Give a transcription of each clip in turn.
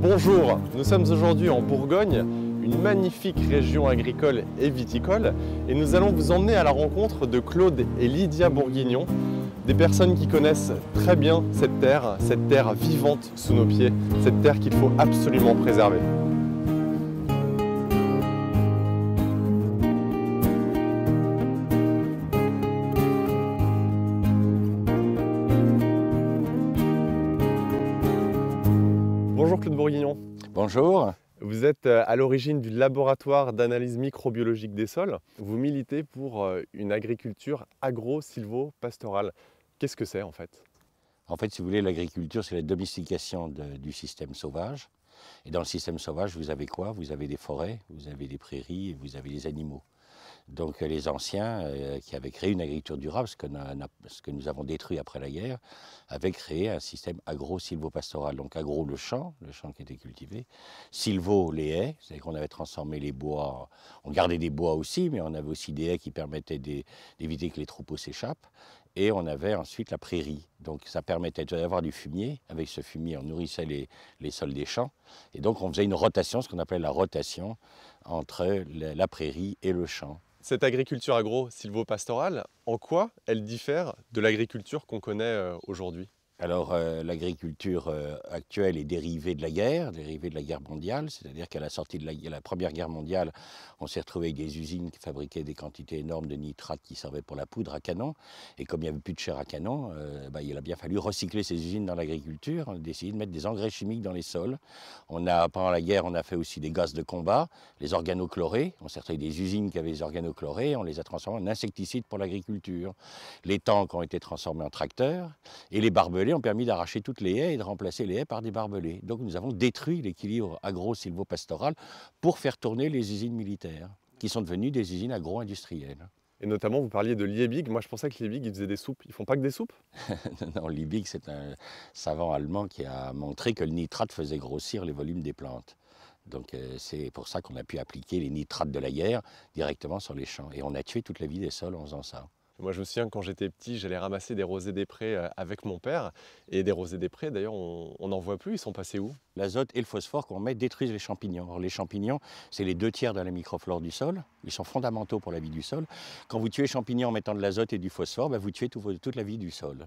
Bonjour, nous sommes aujourd'hui en Bourgogne, une magnifique région agricole et viticole, et nous allons vous emmener à la rencontre de Claude et Lydia Bourguignon, des personnes qui connaissent très bien cette terre, cette terre vivante sous nos pieds, cette terre qu'il faut absolument préserver. Bonjour. Vous êtes euh, à l'origine du laboratoire d'analyse microbiologique des sols. Vous militez pour euh, une agriculture agro-silvo-pastorale. Qu'est-ce que c'est en fait En fait, si vous voulez, l'agriculture, c'est la domestication du système sauvage. Et dans le système sauvage, vous avez quoi Vous avez des forêts, vous avez des prairies et vous avez des animaux. Donc euh, les anciens, euh, qui avaient créé une agriculture durable, ce que, ce que, nous avons détruit après la guerre, avaient créé un système agro-silvopastoral. Donc agro le champ, le champ qui était cultivé, silvo les haies, c'est-à-dire qu'on avait transformé les bois, on gardait des bois aussi, mais on avait aussi des haies qui permettaient d'éviter que les troupeaux s'échappent, et on avait ensuite la prairie. Donc ça permettait d'avoir du fumier. Avec ce fumier, on nourrissait les, sols des champs. Et donc on faisait une rotation, ce qu'on appelait la rotation entre la prairie et le champ. Cette agriculture agro-silvopastorale, en quoi elle diffère de l'agriculture qu'on connaît euh, aujourd'hui alors euh, l'agriculture euh, actuelle est dérivée de la guerre, dérivée de la guerre mondiale, c'est-à-dire qu'à la sortie de la, Première Guerre mondiale, on s'est retrouvé avec des usines qui fabriquaient des quantités énormes de nitrates qui servaient pour la poudre à canon. Et comme il n'y avait plus de chair à canon, euh, bah, il a bien fallu recycler ces usines dans l'agriculture. On a décidé de mettre des engrais chimiques dans les sols. On a, pendant la guerre, on a fait aussi des gaz de combat, les organochlorés. On s'est retrouvé avec des usines qui avaient des organochlorés, on les a transformés en insecticides pour l'agriculture. Les tanks ont été transformés en tracteurs et les barbelés ont permis d'arracher toutes les haies et de remplacer les haies par des barbelés. Donc nous avons détruit l'équilibre agro-silvopastoral pour faire tourner les usines militaires, qui sont devenues des usines agro-industrielles. Et notamment, vous parliez de Liebig. Moi, je pensais que Liebig, il faisait des soupes. Ils font pas que des soupes Non, Liebig, c'est un savant allemand qui a montré que le nitrate faisait grossir les volumes des plantes. Donc, euh, c'est pour ça qu'on a pu appliquer les nitrates de la guerre directement sur les champs. Et on a tué toute la vie des sols en faisant ça. Moi, je me souviens que quand j'étais petit, j'allais ramasser des rosées des prés euh, avec mon père. Et des rosées des prés, d'ailleurs, on n'en voit plus. Ils sont passés où L'azote et le phosphore qu'on met détruisent les champignons. les champignons, c'est les deux tiers de la microflore du sol. Ils sont fondamentaux pour la vie du sol. Quand vous tuez champignons en mettant de l'azote et du phosphore, bah, vous tuez toute la vie du sol.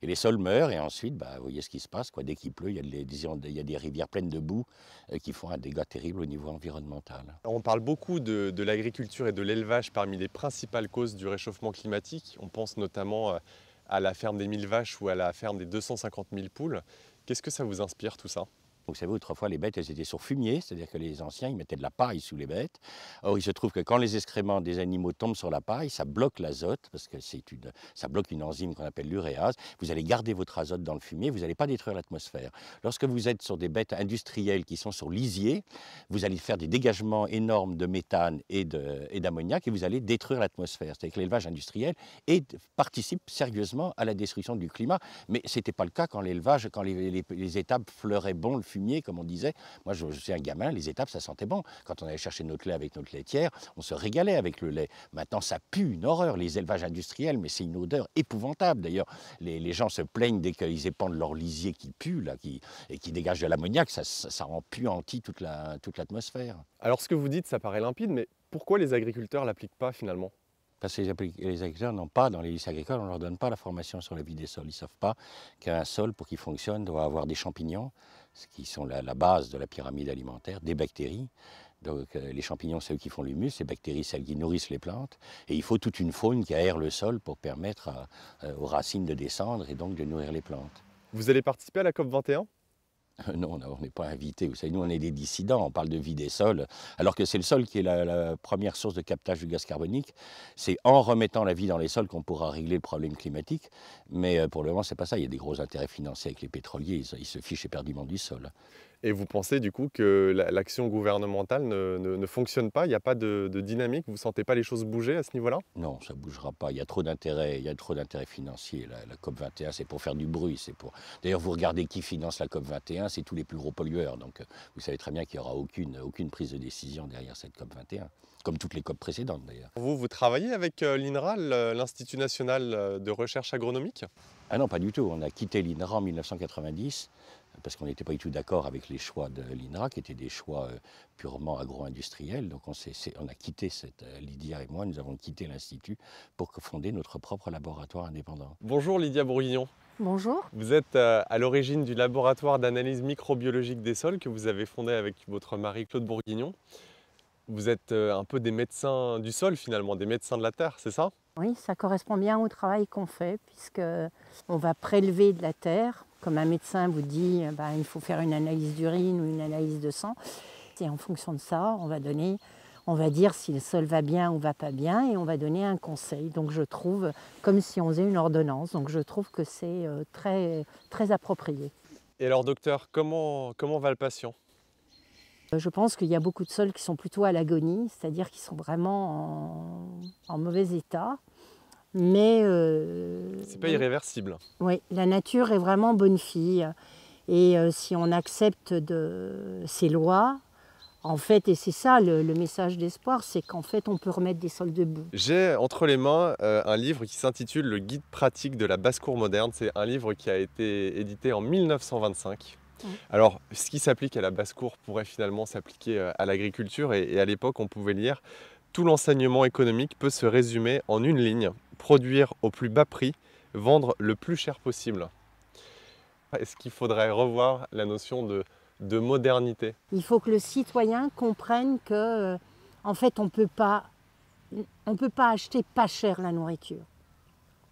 Et les sols meurent, et ensuite, bah, vous voyez ce qui se passe. Quoi. Dès qu'il pleut, il y, a des, rivières pleines de boue euh, qui font un dégât terrible au niveau environnemental. On parle beaucoup de, de l'agriculture et de l'élevage parmi les principales causes du réchauffement climatique. On pense notamment euh, à la ferme des 1000 vaches ou à la ferme des 250 000 poules. Qu'est-ce que ça vous inspire tout ça vous savez, autrefois, les bêtes, elles étaient sur fumier, c'est-à-dire que les anciens, ils mettaient de la paille sous les bêtes. Or, il se trouve que quand les excréments des animaux tombent sur la paille, ça bloque l'azote, parce que c'est une, ça bloque une enzyme qu'on appelle l'uréase. Vous allez garder votre azote dans le fumier, vous n'allez pas détruire l'atmosphère. Lorsque vous êtes sur des bêtes industrielles qui sont sur lisier, vous allez faire des dégagements énormes de méthane et d'ammoniac et, vous allez détruire l'atmosphère. C'est-à-dire que l'élevage industriel participe sérieusement à la destruction du climat. Mais ce n'était pas le cas quand l'élevage, quand les, les étapes fleuraient bon le fumier comme on disait. Moi, je, suis un gamin, les étapes, ça sentait bon. Quand on allait chercher notre lait avec notre laitière, on se régalait avec le lait. Maintenant, ça pue une horreur, les élevages industriels, mais c'est une odeur épouvantable. D'ailleurs, les, gens se plaignent dès qu'ils épandent leur lisier qui pue, là, qui, et qui dégage de l'ammoniaque, ça, ça, ça, toute l'atmosphère. Alors, ce que vous dites, ça paraît limpide, mais pourquoi les agriculteurs l'appliquent pas finalement parce que les agriculteurs n'ont pas, dans les lycées agricoles, on ne leur donne pas la formation sur la vie des sols. Ils ne savent pas qu'un sol, pour qu'il fonctionne, doit avoir des champignons, qui sont la, base de la pyramide alimentaire, des bactéries. Donc euh, les champignons, c'est eux qui font l'humus, les bactéries, celles qui nourrissent les plantes. Et il faut toute une faune qui aère le sol pour permettre euh, aux racines de descendre et donc de nourrir les plantes. Vous allez participer à la COP 21 Non, on n'est pas invité. Vous savez, nous, on est des dissidents. On parle de vie des sols, alors que c'est le sol qui est la, première source de captage du gaz carbonique. C'est en remettant la vie dans les sols qu'on pourra régler le problème climatique. Mais euh, pour le moment, c'est pas ça. Il y a des gros intérêts financiers avec les pétroliers. Ils, ils se fichent éperdument du sol. Et vous pensez du coup que l'action gouvernementale ne, ne, fonctionne pas Il n'y a pas de, dynamique Vous ne sentez pas les choses bouger à ce niveau-là Non, ça ne bougera pas. Il y a trop d'intérêts. Il y a trop d'intérêts financiers. La, COP 21, c'est pour faire du bruit. C'est pour. D'ailleurs, vous regardez qui finance la COP 21, c'est tous les plus gros pollueurs. Donc, euh, vous savez très bien qu'il n'y aura aucune, aucune prise de décision derrière cette COP 21, comme toutes les COP précédentes d'ailleurs. Vous, vous travaillez avec euh, l'INRA, l'Institut national euh, de recherche agronomique Ah non, pas du tout. On a quitté l'INRA en 1990 parce qu'on n'était pas du tout d'accord avec les choix de l'INRA, qui étaient des choix euh, purement agro-industriels. Donc on, on, a quitté, cette, euh, Lydia et moi, nous avons quitté l'Institut pour fonder notre propre laboratoire indépendant. Bonjour Lydia Bourguignon. Bonjour. Vous êtes euh, à l'origine du laboratoire d'analyse microbiologique des sols que vous avez fondé avec votre mari Claude Bourguignon. Vous êtes un peu des médecins du sol finalement, des médecins de la terre, c'est ça Oui, ça correspond bien au travail qu'on fait puisque on va prélever de la terre comme un médecin vous dit, euh, bah, il faut faire une analyse d'urine ou une analyse de sang. Et en fonction de ça, on va donner, on va dire si le sol va bien ou va pas bien, et on va donner un conseil. Donc je trouve, comme si on faisait une ordonnance, donc je trouve que c'est euh, très, très approprié. Et alors docteur, comment, comment va le patient euh, je pense qu'il y a beaucoup de sols qui sont plutôt à l'agonie, c'est-à-dire qui sont vraiment en, mauvais état. Mais c'est pas irréversible. Oui, la nature est vraiment bonne fille. Et euh, si on accepte de ses lois, en fait, et c'est ça le, message d'espoir, c'est qu'en fait, on peut remettre des sols debout. J'ai entre les mains euh, un livre qui s'intitule Le guide pratique de la basse-cour moderne. C'est un livre qui a été édité en 1925. Alors, ce qui s'applique à la basse-cour pourrait finalement s'appliquer euh, à l'agriculture et à l'époque, on pouvait lire Tout l'enseignement économique peut se résumer en une ligne, produire au plus bas prix vendre le plus cher possible. Est-ce qu'il faudrait revoir la notion de, modernité Il faut que le citoyen comprenne que, euh, en fait, on ne peut pas acheter pas cher la nourriture.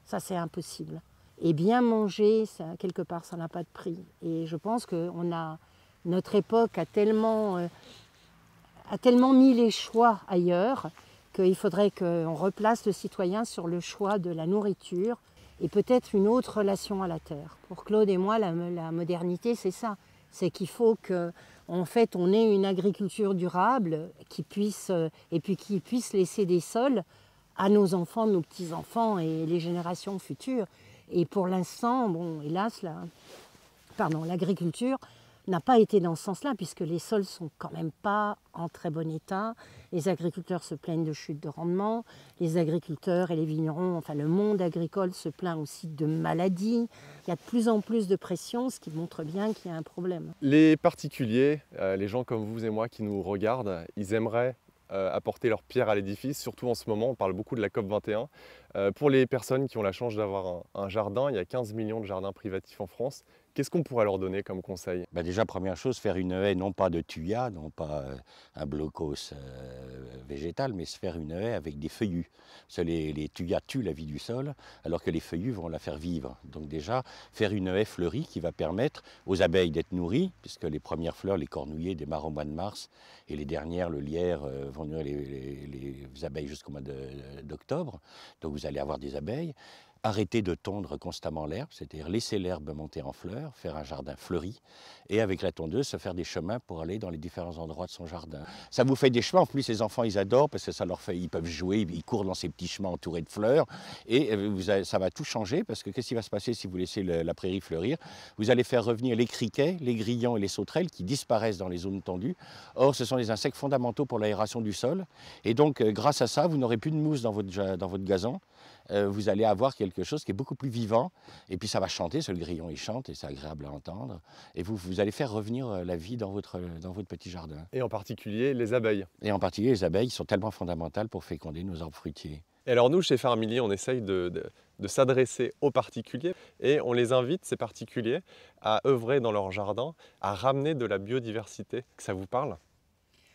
Ça, c'est impossible. Et bien manger, quelque part, ça n'a pas de prix. Et je pense que a, notre époque a tellement, euh, a tellement mis les choix ailleurs qu'il faudrait qu'on replace le citoyen sur le choix de la nourriture, et peut-être une autre relation à la terre. Pour Claude et moi, la, modernité, c'est ça. C'est qu'il faut que, en fait, on ait une agriculture durable qui puisse, euh, et puis qui puisse laisser des sols à nos enfants, nos petits-enfants et les générations futures. Et pour l'instant, bon, hélas, pardon, l'agriculture n'a pas été dans ce sens-là, puisque les sols sont quand même pas en très bon état. Les agriculteurs se plaignent de chute de rendement, les agriculteurs et les vignerons, enfin le monde agricole se plaint aussi de maladies. Il y a de plus en plus de pression, ce qui montre bien qu'il y a un problème. Les particuliers, euh, les gens comme vous et moi qui nous regardent, ils aimeraient euh, apporter leur pierre à l'édifice, surtout en ce moment, on parle beaucoup de la COP21. Euh, pour les personnes qui ont la chance d'avoir un jardin, il y a 15 millions de jardins privatifs en France Qu'est-ce qu'on pourrait leur donner comme conseil bah, Déjà, première chose, faire une haie, non pas de tuya, non pas euh, un blocos euh, végétal, mais se faire une haie avec des feuillus. les, les tuent la vie du sol, alors que les feuillus vont la faire vivre. Donc déjà, faire une haie fleurie qui va permettre aux abeilles d'être nourries, puisque les premières fleurs, les cornouillers, démarrent au mois de mars, et les dernières, le lierre, euh, vont nourrir les, les, les abeilles jusqu'au mois d'octobre. Donc vous allez avoir des abeilles arrêter de tondre constamment l'herbe, c'est-à-dire laisser l'herbe monter en fleurs, faire un jardin fleuri, et avec la tondeuse se faire des chemins pour aller dans les différents endroits de son jardin. Ça vous fait des chemins, en plus les enfants ils adorent parce que ça leur fait, ils peuvent jouer, ils courent dans ces petits chemins entourés de fleurs, et euh, ça va tout changer parce que qu'est-ce qui va se passer si vous laissez la prairie fleurir Vous allez faire revenir les criquets, les grillons et les sauterelles qui disparaissent dans les zones tendues. Or ce sont des insectes fondamentaux pour l'aération du sol, et donc euh, grâce à ça vous n'aurez plus de mousse dans votre, dans votre gazon, euh, vous allez avoir quelque chose qui est beaucoup plus vivant. Et puis ça va chanter, ce le grillon il chante et c'est agréable à entendre. Et vous, allez faire revenir euh, la vie dans votre, dans votre petit jardin. Et en particulier les abeilles. Et en particulier les abeilles sont tellement fondamentales pour féconder nos arbres fruitiers. alors nous, chez Farmily, on essaye de, de s'adresser aux particuliers et on les invite, ces particuliers, à œuvrer dans leur jardin, à ramener de la biodiversité. Que ça vous parle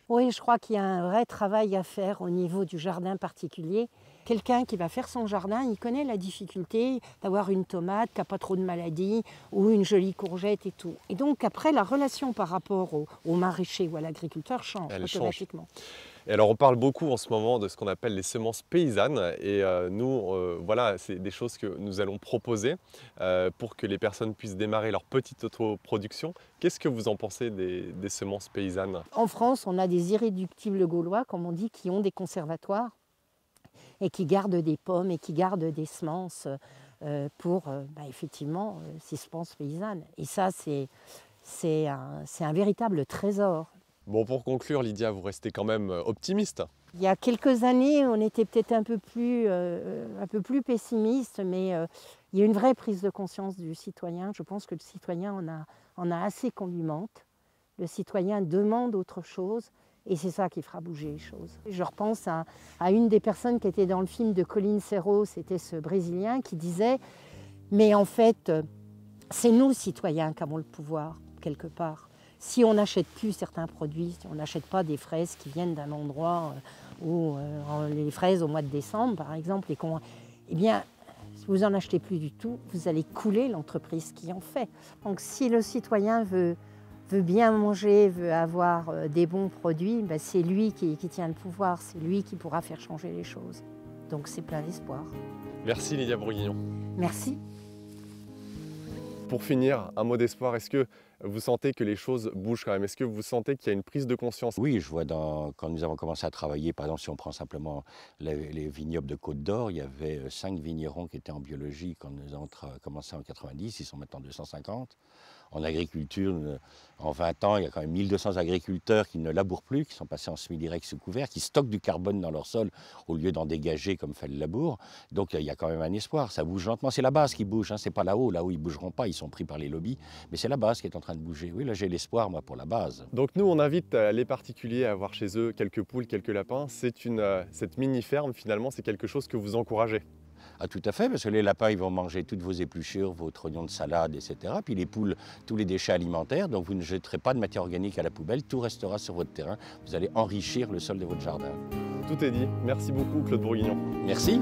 Oui, je crois qu'il y a un vrai travail à faire au niveau du jardin particulier Quelqu'un qui va faire son jardin, il connaît la difficulté d'avoir une tomate qui n'a pas trop de maladies ou une jolie courgette et tout. Et donc après, la relation par rapport au, au maraîcher ou à l'agriculteur change automatiquement. Et alors on parle beaucoup en ce moment de ce qu'on appelle les semences paysannes et euh, nous euh, voilà c'est des choses que nous allons proposer euh, pour que les personnes puissent démarrer leur petite autoproduction. Qu'est-ce que vous en pensez des semences paysannes En France on a des irréductibles gaulois comme on dit qui ont des conservatoires et qui gardent des pommes et qui gardent des semences euh, pour euh, bah, effectivement euh, ces semences paysannes. Et ça, c'est, c'est, un, véritable trésor. Bon, pour conclure, Lydia, vous restez quand même optimiste. Il y a quelques années, on était peut-être un peu plus, un peu plus pessimiste, mais il y a une vraie prise de conscience du citoyen. Je pense que le citoyen en a, en a assez qu'on lui mente. Le citoyen demande autre chose et c'est ça qui fera bouger les choses. Je repense à, une des personnes qui était dans le film de Colin Serrault, c'était ce Brésilien qui disait Mais en fait, c'est nous, citoyens, qui avons le pouvoir, quelque part. Si on n'achète plus certains produits, si on n'achète pas des fraises qui viennent d'un endroit euh, où euh, les fraises au mois de décembre, par exemple, et qu'on. Eh bien, si vous en achetez plus du tout, vous allez couler l'entreprise qui en fait. Donc, si le citoyen veut veut bien manger, veut avoir euh, des bons produits, bah, c'est lui qui, tient le pouvoir, c'est lui qui pourra faire changer les choses. Donc c'est plein d'espoir. Merci Lydia Bourguignon. Merci. Pour finir, un mot d'espoir, est-ce que vous sentez que les choses bougent quand même Est-ce que vous sentez qu'il y a une prise de conscience Oui, je vois dans, quand nous avons commencé à travailler, par exemple, si on prend simplement les, vignobles de Côte d'Or, il y avait euh, cinq vignerons qui étaient en biologie quand nous avons commencé en 90, ils sont maintenant 250 en agriculture, en 20 ans, il y a quand même 1200 agriculteurs qui ne labourent plus, qui sont passés en semi-direct sous couvert, qui stockent du carbone dans leur sol au lieu d'en dégager comme fait le labour. Donc il y a quand même un espoir. Ça bouge lentement. C'est la base qui bouge, hein. c'est pas là-haut. Là-haut, ils bougeront pas, ils sont pris par les lobbies. Mais c'est la base qui est en train de bouger. Oui, là, j'ai l'espoir, moi, pour la base. Donc nous, on invite euh, les particuliers à avoir chez eux quelques poules, quelques lapins. C'est une, euh, cette mini-ferme, finalement, c'est quelque chose que vous encouragez. Ah, tout à fait, parce que les lapins, ils vont manger toutes vos épluchures, votre oignon de salade, etc. Puis les poules, tous les déchets alimentaires. Donc vous ne jetterez pas de matière organique à la poubelle. Tout restera sur votre terrain. Vous allez enrichir le sol de votre jardin. Tout est dit. Merci beaucoup, Claude Bourguignon. Merci.